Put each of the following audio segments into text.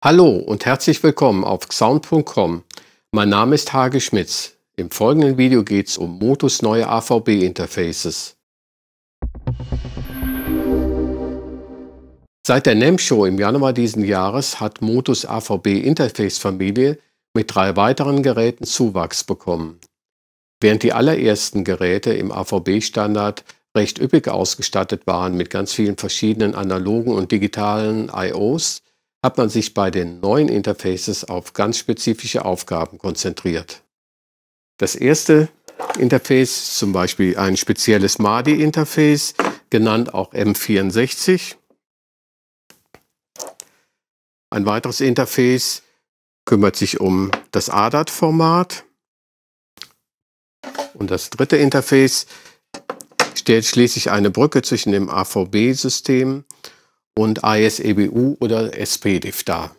Hallo und herzlich willkommen auf Xound.com. Mein Name ist Hage Schmitz. Im folgenden Video geht es um Motus neue AVB-Interfaces. Seit der NEM Show im Januar diesen Jahres hat Motus AVB-Interface-Familie mit drei weiteren Geräten Zuwachs bekommen. Während die allerersten Geräte im AVB-Standard recht üppig ausgestattet waren mit ganz vielen verschiedenen analogen und digitalen IOs, hat man sich bei den neuen Interfaces auf ganz spezifische Aufgaben konzentriert. Das erste Interface, zum Beispiel ein spezielles MADI-Interface, genannt auch M64. Ein weiteres Interface kümmert sich um das ADAT-Format. Und das dritte Interface stellt schließlich eine Brücke zwischen dem AVB-System und und ASEBU oder SPDIF dar.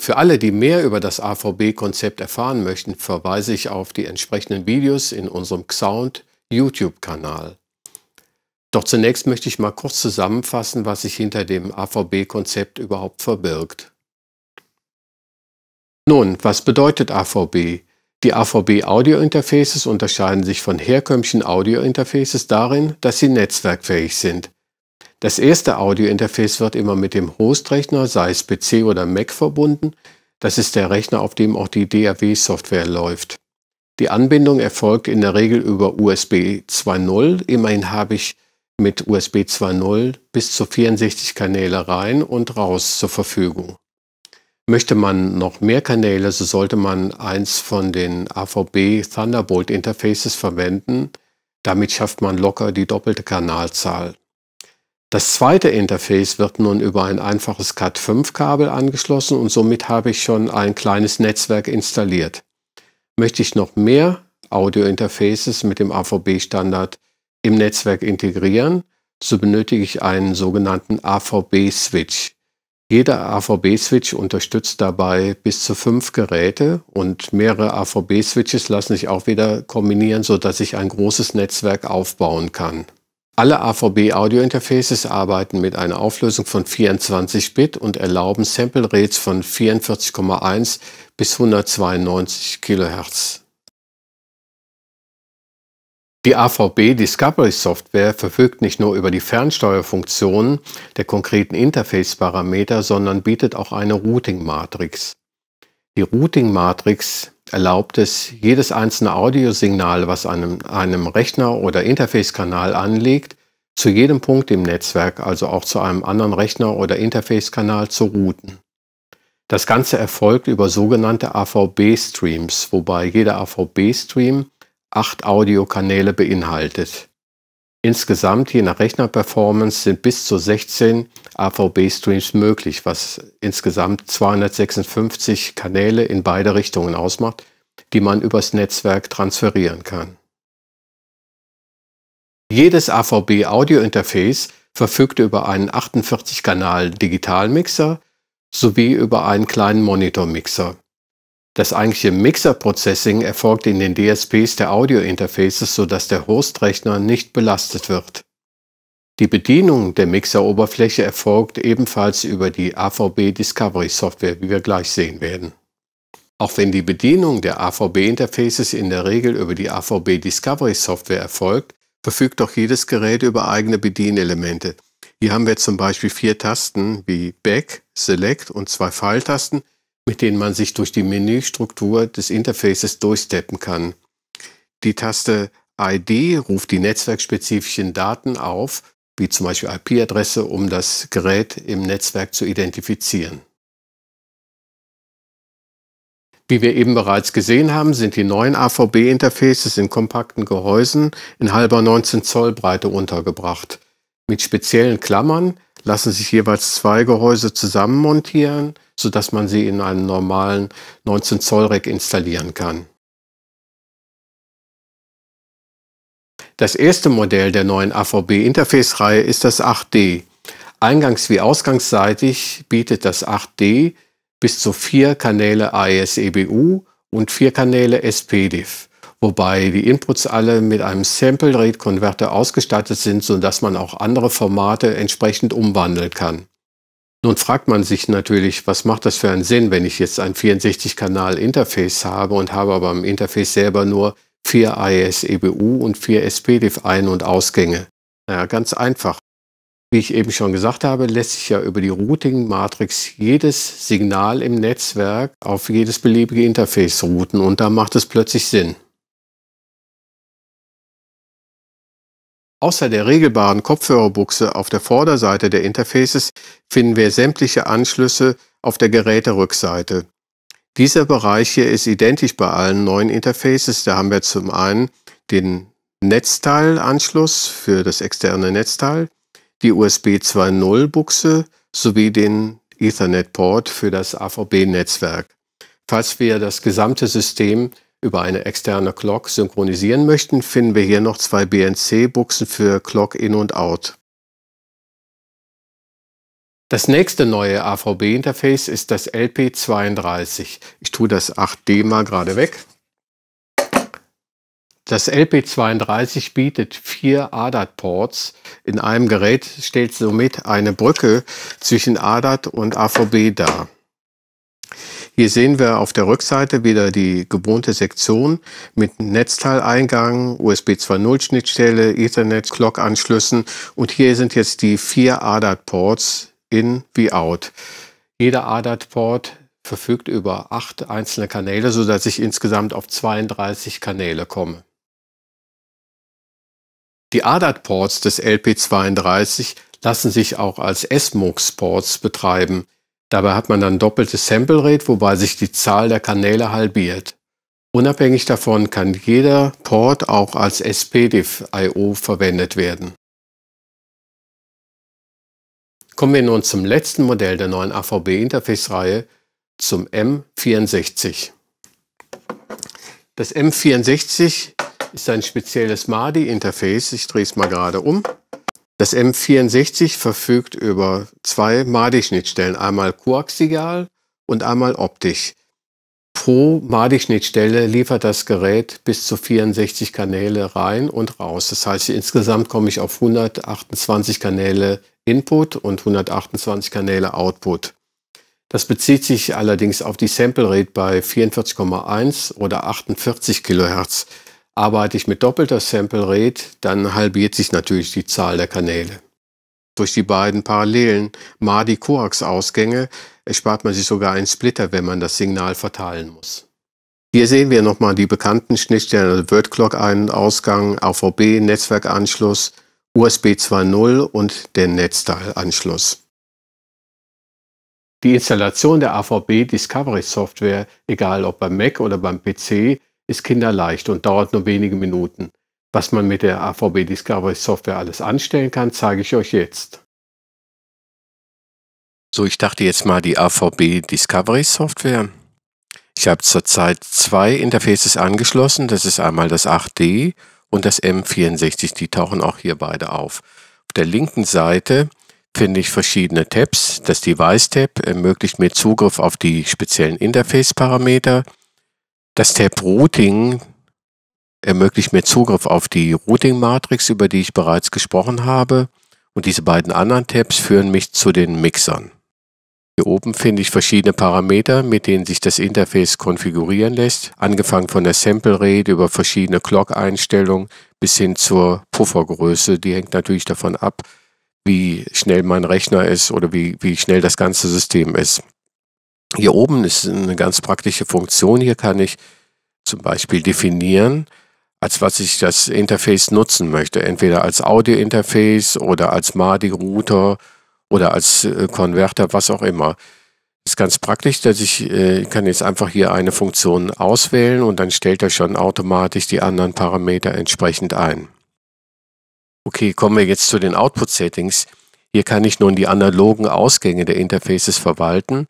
Für alle, die mehr über das AVB-Konzept erfahren möchten, verweise ich auf die entsprechenden Videos in unserem Xound YouTube-Kanal. Doch zunächst möchte ich mal kurz zusammenfassen, was sich hinter dem AVB-Konzept überhaupt verbirgt. Nun, was bedeutet AVB? Die AVB Audio Interfaces unterscheiden sich von herkömmlichen Audio Interfaces darin, dass sie netzwerkfähig sind, das erste Audiointerface wird immer mit dem Hostrechner, sei es PC oder Mac, verbunden. Das ist der Rechner, auf dem auch die DAW-Software läuft. Die Anbindung erfolgt in der Regel über USB 2.0. Immerhin habe ich mit USB 2.0 bis zu 64 Kanäle rein und raus zur Verfügung. Möchte man noch mehr Kanäle, so sollte man eins von den AVB Thunderbolt Interfaces verwenden. Damit schafft man locker die doppelte Kanalzahl. Das zweite Interface wird nun über ein einfaches Cat5-Kabel angeschlossen und somit habe ich schon ein kleines Netzwerk installiert. Möchte ich noch mehr Audio-Interfaces mit dem AVB-Standard im Netzwerk integrieren, so benötige ich einen sogenannten AVB-Switch. Jeder AVB-Switch unterstützt dabei bis zu fünf Geräte und mehrere AVB-Switches lassen sich auch wieder kombinieren, sodass ich ein großes Netzwerk aufbauen kann. Alle AVB Audio Interfaces arbeiten mit einer Auflösung von 24 Bit und erlauben Sample Rates von 44,1 bis 192 kHz. Die AVB Discovery Software verfügt nicht nur über die Fernsteuerfunktionen der konkreten Interface-Parameter, sondern bietet auch eine Routing-Matrix. Die Routing-Matrix erlaubt es, jedes einzelne Audiosignal, was einem, einem Rechner oder Interface-Kanal anlegt, zu jedem Punkt im Netzwerk, also auch zu einem anderen Rechner oder Interface-Kanal zu routen. Das Ganze erfolgt über sogenannte AVB-Streams, wobei jeder AVB-Stream acht Audiokanäle beinhaltet. Insgesamt, je nach Rechnerperformance, sind bis zu 16 AVB-Streams möglich, was insgesamt 256 Kanäle in beide Richtungen ausmacht, die man übers Netzwerk transferieren kann. Jedes AVB-Audio-Interface verfügt über einen 48-Kanal-Digitalmixer sowie über einen kleinen Monitormixer. Das eigentliche Mixer-Processing erfolgt in den DSPs der Audio-Interfaces, sodass der Hostrechner nicht belastet wird. Die Bedienung der Mixer-Oberfläche erfolgt ebenfalls über die AVB Discovery Software, wie wir gleich sehen werden. Auch wenn die Bedienung der AVB-Interfaces in der Regel über die AVB Discovery Software erfolgt, verfügt doch jedes Gerät über eigene Bedienelemente. Hier haben wir zum Beispiel vier Tasten wie Back, Select und zwei Pfeiltasten, mit denen man sich durch die Menüstruktur des Interfaces durchsteppen kann. Die Taste ID ruft die netzwerkspezifischen Daten auf, wie zum Beispiel IP-Adresse, um das Gerät im Netzwerk zu identifizieren. Wie wir eben bereits gesehen haben, sind die neuen AVB-Interfaces in kompakten Gehäusen in halber 19 Zoll Breite untergebracht. Mit speziellen Klammern lassen sich jeweils zwei Gehäuse zusammenmontieren sodass man sie in einen normalen 19 Zoll Rack installieren kann. Das erste Modell der neuen AVB Interface-Reihe ist das 8D. Eingangs- wie ausgangsseitig bietet das 8D bis zu vier Kanäle AES-EBU und vier Kanäle SPDIF, wobei die Inputs alle mit einem Sample Rate Converter ausgestattet sind, sodass man auch andere Formate entsprechend umwandeln kann. Nun fragt man sich natürlich, was macht das für einen Sinn, wenn ich jetzt ein 64-Kanal-Interface habe und habe aber im Interface selber nur vier IS-EBU und vier SPDIF-Ein- und Ausgänge? Naja, ganz einfach. Wie ich eben schon gesagt habe, lässt sich ja über die Routing-Matrix jedes Signal im Netzwerk auf jedes beliebige Interface routen und da macht es plötzlich Sinn. Außer der regelbaren Kopfhörerbuchse auf der Vorderseite der Interfaces finden wir sämtliche Anschlüsse auf der Geräterückseite. Dieser Bereich hier ist identisch bei allen neuen Interfaces. Da haben wir zum einen den Netzteilanschluss für das externe Netzteil, die USB 2.0 Buchse sowie den Ethernet Port für das AVB Netzwerk. Falls wir das gesamte System über eine externe Clock synchronisieren möchten, finden wir hier noch zwei BNC-Buchsen für Clock In und Out. Das nächste neue AVB-Interface ist das LP32. Ich tue das 8D mal gerade weg. Das LP32 bietet vier ADAT-Ports. In einem Gerät stellt somit eine Brücke zwischen ADAT und AVB dar. Hier sehen wir auf der Rückseite wieder die gewohnte Sektion mit Netzteileingang, USB 2.0 Schnittstelle, Ethernet, Clock-Anschlüssen und hier sind jetzt die vier ADAT-Ports in wie out. Jeder ADAT-Port verfügt über acht einzelne Kanäle, sodass ich insgesamt auf 32 Kanäle komme. Die ADAT-Ports des LP32 lassen sich auch als SMUX-Ports betreiben. Dabei hat man dann doppeltes Sample Rate, wobei sich die Zahl der Kanäle halbiert. Unabhängig davon kann jeder Port auch als SPDIF-IO verwendet werden. Kommen wir nun zum letzten Modell der neuen AVB-Interface-Reihe, zum M64. Das M64 ist ein spezielles MADI-Interface. Ich drehe es mal gerade um. Das M64 verfügt über zwei MADI-Schnittstellen, einmal koaxial und einmal optisch. Pro MADI-Schnittstelle liefert das Gerät bis zu 64 Kanäle rein und raus. Das heißt, insgesamt komme ich auf 128 Kanäle Input und 128 Kanäle Output. Das bezieht sich allerdings auf die Sample Rate bei 44,1 oder 48 Kilohertz. Arbeite ich mit doppelter Sample Rate, dann halbiert sich natürlich die Zahl der Kanäle. Durch die beiden parallelen madi coax ausgänge erspart man sich sogar einen Splitter, wenn man das Signal verteilen muss. Hier sehen wir nochmal die bekannten Schnittstellen, also Word Clock Ausgang, AVB, Netzwerkanschluss, USB 2.0 und den Netzteilanschluss. Die Installation der AVB Discovery Software, egal ob beim Mac oder beim PC, ist kinderleicht und dauert nur wenige Minuten. Was man mit der AVB Discovery Software alles anstellen kann, zeige ich euch jetzt. So, ich dachte jetzt mal die AVB Discovery Software. Ich habe zurzeit zwei Interfaces angeschlossen. Das ist einmal das 8D und das M64. Die tauchen auch hier beide auf. Auf der linken Seite finde ich verschiedene Tabs. Das Device-Tab ermöglicht mir Zugriff auf die speziellen Interface-Parameter. Das Tab Routing ermöglicht mir Zugriff auf die Routing-Matrix, über die ich bereits gesprochen habe. Und diese beiden anderen Tabs führen mich zu den Mixern. Hier oben finde ich verschiedene Parameter, mit denen sich das Interface konfigurieren lässt, angefangen von der Sample Rate über verschiedene Clock-Einstellungen bis hin zur Puffergröße. Die hängt natürlich davon ab, wie schnell mein Rechner ist oder wie, wie schnell das ganze System ist. Hier oben ist eine ganz praktische Funktion. Hier kann ich zum Beispiel definieren, als was ich das Interface nutzen möchte. Entweder als Audio-Interface oder als MADI-Router oder als äh, Konverter, was auch immer. Ist ganz praktisch, dass ich äh, kann jetzt einfach hier eine Funktion auswählen und dann stellt er schon automatisch die anderen Parameter entsprechend ein. Okay, kommen wir jetzt zu den Output-Settings. Hier kann ich nun die analogen Ausgänge der Interfaces verwalten.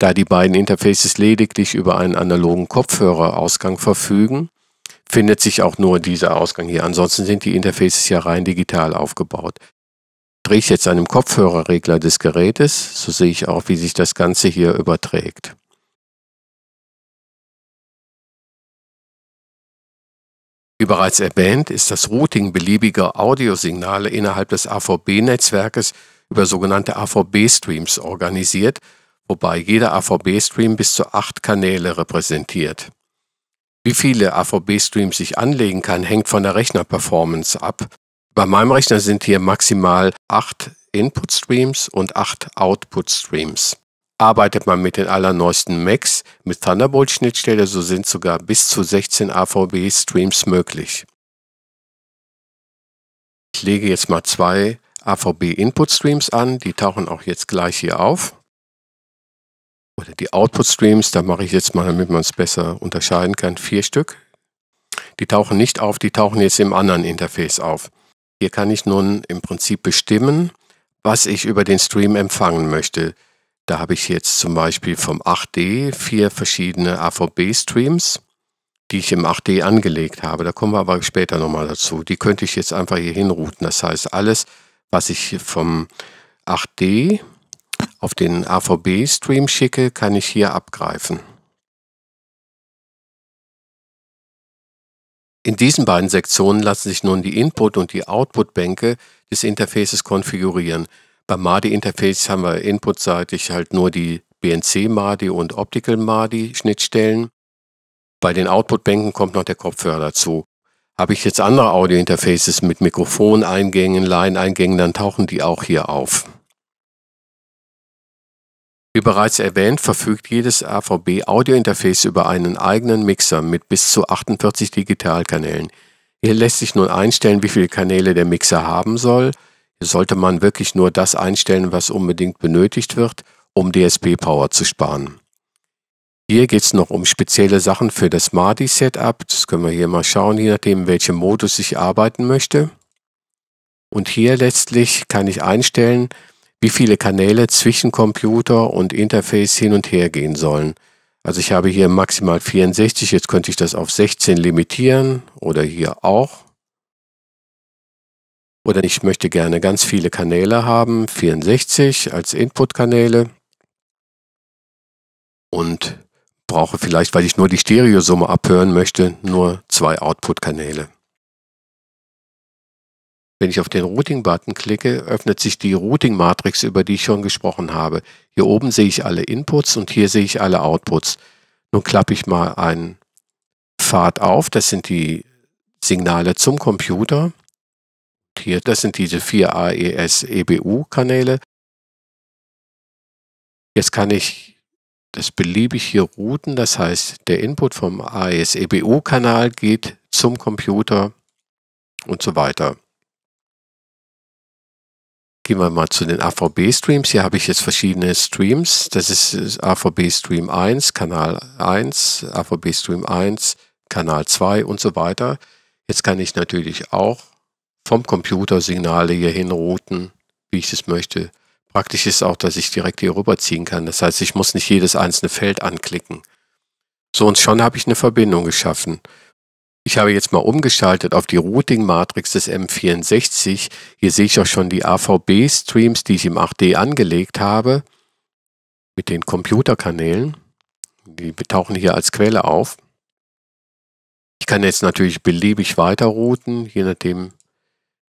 Da die beiden Interfaces lediglich über einen analogen Kopfhörerausgang verfügen, findet sich auch nur dieser Ausgang hier. Ansonsten sind die Interfaces ja rein digital aufgebaut. Drehe ich jetzt einen Kopfhörerregler des Gerätes, so sehe ich auch, wie sich das Ganze hier überträgt. Wie bereits erwähnt, ist das Routing beliebiger Audiosignale innerhalb des AVB-Netzwerkes über sogenannte AVB-Streams organisiert – wobei jeder AVB-Stream bis zu acht Kanäle repräsentiert. Wie viele AVB-Streams ich anlegen kann, hängt von der Rechnerperformance ab. Bei meinem Rechner sind hier maximal acht Input-Streams und acht Output-Streams. Arbeitet man mit den allerneuesten Macs mit Thunderbolt-Schnittstelle, so sind sogar bis zu 16 AVB-Streams möglich. Ich lege jetzt mal zwei AVB-Input-Streams an, die tauchen auch jetzt gleich hier auf oder die Output-Streams, da mache ich jetzt mal, damit man es besser unterscheiden kann, vier Stück. Die tauchen nicht auf, die tauchen jetzt im anderen Interface auf. Hier kann ich nun im Prinzip bestimmen, was ich über den Stream empfangen möchte. Da habe ich jetzt zum Beispiel vom 8D vier verschiedene AVB-Streams, die ich im 8D angelegt habe. Da kommen wir aber später nochmal dazu. Die könnte ich jetzt einfach hier hinrouten. Das heißt, alles, was ich vom 8D auf den AVB-Stream schicke, kann ich hier abgreifen. In diesen beiden Sektionen lassen sich nun die Input- und die Output-Bänke des Interfaces konfigurieren. Beim MADI-Interface haben wir inputseitig halt nur die BNC-MADI und Optical-MADI-Schnittstellen. Bei den Output-Bänken kommt noch der Kopfhörer dazu. Habe ich jetzt andere Audio-Interfaces mit Mikrofoneingängen, Line-Eingängen, dann tauchen die auch hier auf. Wie bereits erwähnt, verfügt jedes AVB audio interface über einen eigenen Mixer mit bis zu 48 Digitalkanälen. Hier lässt sich nun einstellen, wie viele Kanäle der Mixer haben soll. Hier sollte man wirklich nur das einstellen, was unbedingt benötigt wird, um DSP-Power zu sparen. Hier geht es noch um spezielle Sachen für das MADI-Setup. Das können wir hier mal schauen, je nachdem, welchem Modus ich arbeiten möchte. Und hier letztlich kann ich einstellen, wie viele Kanäle zwischen Computer und Interface hin und her gehen sollen. Also ich habe hier maximal 64, jetzt könnte ich das auf 16 limitieren oder hier auch. Oder ich möchte gerne ganz viele Kanäle haben, 64 als Input-Kanäle. Und brauche vielleicht, weil ich nur die Stereosumme abhören möchte, nur zwei Output-Kanäle. Wenn ich auf den Routing-Button klicke, öffnet sich die Routing-Matrix, über die ich schon gesprochen habe. Hier oben sehe ich alle Inputs und hier sehe ich alle Outputs. Nun klappe ich mal einen Pfad auf, das sind die Signale zum Computer. Hier, das sind diese vier AES EBU-Kanäle. Jetzt kann ich das beliebig hier routen, das heißt, der Input vom AES EBU-Kanal geht zum Computer und so weiter. Gehen wir mal zu den AVB-Streams. Hier habe ich jetzt verschiedene Streams. Das ist AVB-Stream 1, Kanal 1, AVB-Stream 1, Kanal 2 und so weiter. Jetzt kann ich natürlich auch vom Computer Signale hier hinrouten, wie ich es möchte. Praktisch ist auch, dass ich direkt hier rüberziehen kann. Das heißt, ich muss nicht jedes einzelne Feld anklicken. So und schon habe ich eine Verbindung geschaffen. Ich habe jetzt mal umgeschaltet auf die Routing-Matrix des M64. Hier sehe ich auch schon die AVB-Streams, die ich im 8D angelegt habe, mit den Computerkanälen. Die tauchen hier als Quelle auf. Ich kann jetzt natürlich beliebig weiter routen, je nachdem,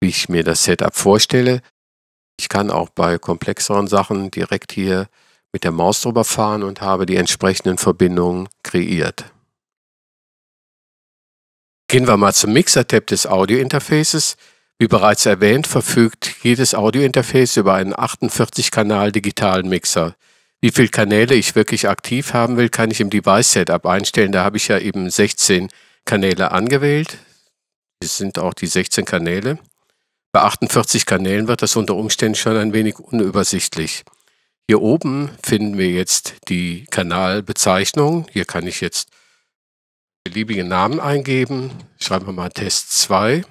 wie ich mir das Setup vorstelle. Ich kann auch bei komplexeren Sachen direkt hier mit der Maus drüber fahren und habe die entsprechenden Verbindungen kreiert. Gehen wir mal zum Mixer-Tab des Audio-Interfaces. Wie bereits erwähnt, verfügt jedes Audio-Interface über einen 48-Kanal digitalen Mixer. Wie viele Kanäle ich wirklich aktiv haben will, kann ich im Device-Setup einstellen. Da habe ich ja eben 16 Kanäle angewählt. Das sind auch die 16 Kanäle. Bei 48 Kanälen wird das unter Umständen schon ein wenig unübersichtlich. Hier oben finden wir jetzt die Kanalbezeichnung. Hier kann ich jetzt beliebigen Namen eingeben. Schreiben wir mal Test 2.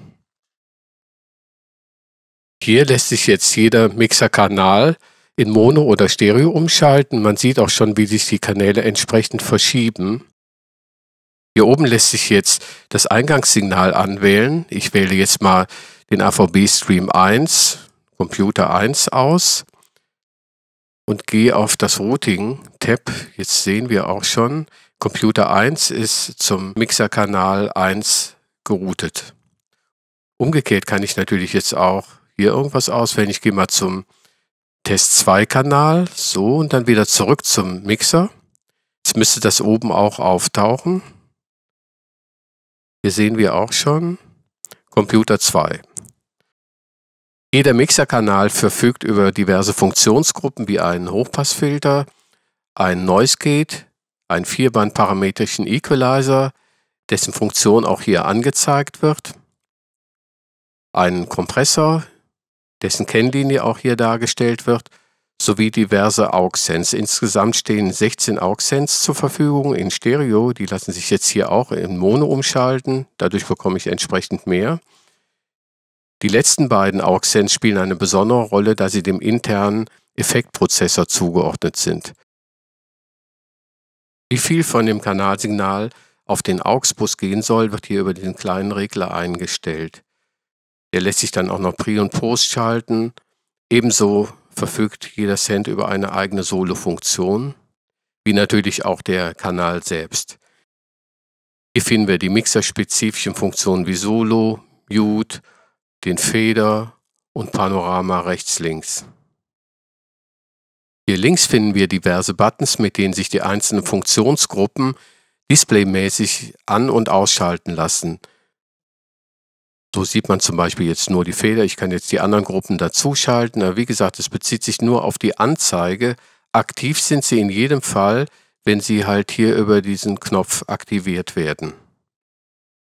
Hier lässt sich jetzt jeder Mixerkanal in Mono oder Stereo umschalten. Man sieht auch schon, wie sich die Kanäle entsprechend verschieben. Hier oben lässt sich jetzt das Eingangssignal anwählen. Ich wähle jetzt mal den AVB Stream 1, Computer 1 aus und gehe auf das Routing-Tab. Jetzt sehen wir auch schon, Computer 1 ist zum Mixerkanal 1 geroutet. Umgekehrt kann ich natürlich jetzt auch hier irgendwas auswählen. Ich gehe mal zum Test 2 Kanal, so und dann wieder zurück zum Mixer. Jetzt müsste das oben auch auftauchen. Hier sehen wir auch schon Computer 2. Jeder Mixerkanal verfügt über diverse Funktionsgruppen wie einen Hochpassfilter, einen Noise Gate, einen vierbandparametrischen Equalizer, dessen Funktion auch hier angezeigt wird, einen Kompressor, dessen Kennlinie auch hier dargestellt wird, sowie diverse Aux-Sends. Insgesamt stehen 16 Aux-Sends zur Verfügung in Stereo. Die lassen sich jetzt hier auch in Mono umschalten. Dadurch bekomme ich entsprechend mehr. Die letzten beiden Aux-Sends spielen eine besondere Rolle, da sie dem internen Effektprozessor zugeordnet sind. Wie viel von dem Kanalsignal auf den AUX-Bus gehen soll, wird hier über den kleinen Regler eingestellt. Der lässt sich dann auch noch Pre- und Post schalten. Ebenso verfügt jeder Cent über eine eigene Solo-Funktion, wie natürlich auch der Kanal selbst. Hier finden wir die mixerspezifischen Funktionen wie Solo, Mute, den Feder und Panorama rechts-links. Hier links finden wir diverse Buttons, mit denen sich die einzelnen Funktionsgruppen displaymäßig an- und ausschalten lassen. So sieht man zum Beispiel jetzt nur die Fehler. Ich kann jetzt die anderen Gruppen dazuschalten. Aber wie gesagt, es bezieht sich nur auf die Anzeige. Aktiv sind sie in jedem Fall, wenn sie halt hier über diesen Knopf aktiviert werden.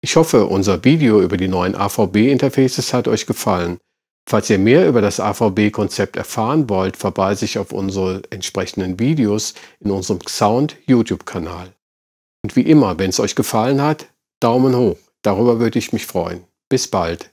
Ich hoffe, unser Video über die neuen AVB-Interfaces hat euch gefallen. Falls ihr mehr über das AVB-Konzept erfahren wollt, verweise ich auf unsere entsprechenden Videos in unserem Sound YouTube-Kanal. Und wie immer, wenn es euch gefallen hat, Daumen hoch. Darüber würde ich mich freuen. Bis bald.